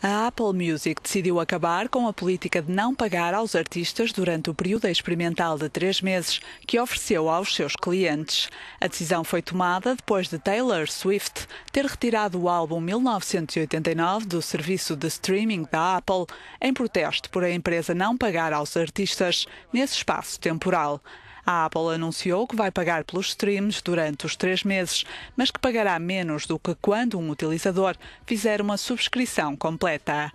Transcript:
A Apple Music decidiu acabar com a política de não pagar aos artistas durante o período experimental de três meses que ofereceu aos seus clientes. A decisão foi tomada depois de Taylor Swift ter retirado o álbum 1989 do serviço de streaming da Apple em protesto por a empresa não pagar aos artistas nesse espaço temporal. A Apple anunciou que vai pagar pelos streams durante os três meses, mas que pagará menos do que quando um utilizador fizer uma subscrição completa.